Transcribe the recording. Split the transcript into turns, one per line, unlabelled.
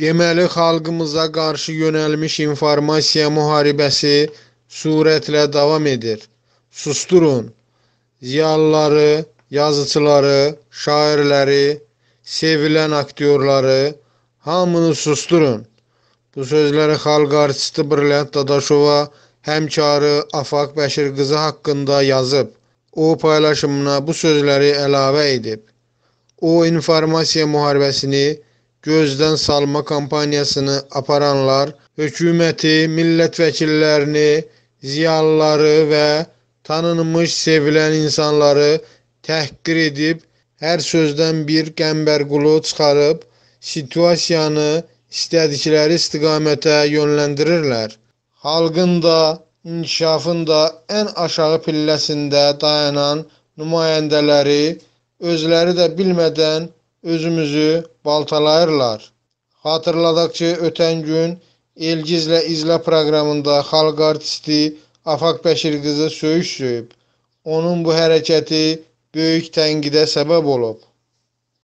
Deməli, xalqımıza qarşı yönəlmiş informasiya müharibəsi sürətlə davam edir. Susturun. Ziyalıları, yazıçıları, şairləri, sevilən aktyorları hamını susturun. Bu sözləri xalq artisti Brilliant Dadaşova həmkarı Afaq Bəşir qızı haqqında yazıb. O paylaşımına bu sözləri əlavə edib. O informasiya müharibəsini gözdən salma kampaniyasını aparanlar hökuməti, millət vəkillərini, ziyalıları və tanınmış, sevilən insanları təhqir edib, hər sözdən bir qəmbərqulu çıxarıb situasiyanı istədikləri istiqamətə yönləndirirlər. Xalqın da, inkişafın da ən aşağı pilləsində dayanan nümayəndələri özləri də bilmədən özümüzü baltalayırlar. Xatırladaq ki, ötən gün Elgizlə İzlə proqramında xalq artisti Afaq Bəşir qızı söyüş söyüb. Onun bu hərəkəti böyük tənqidə səbəb olub.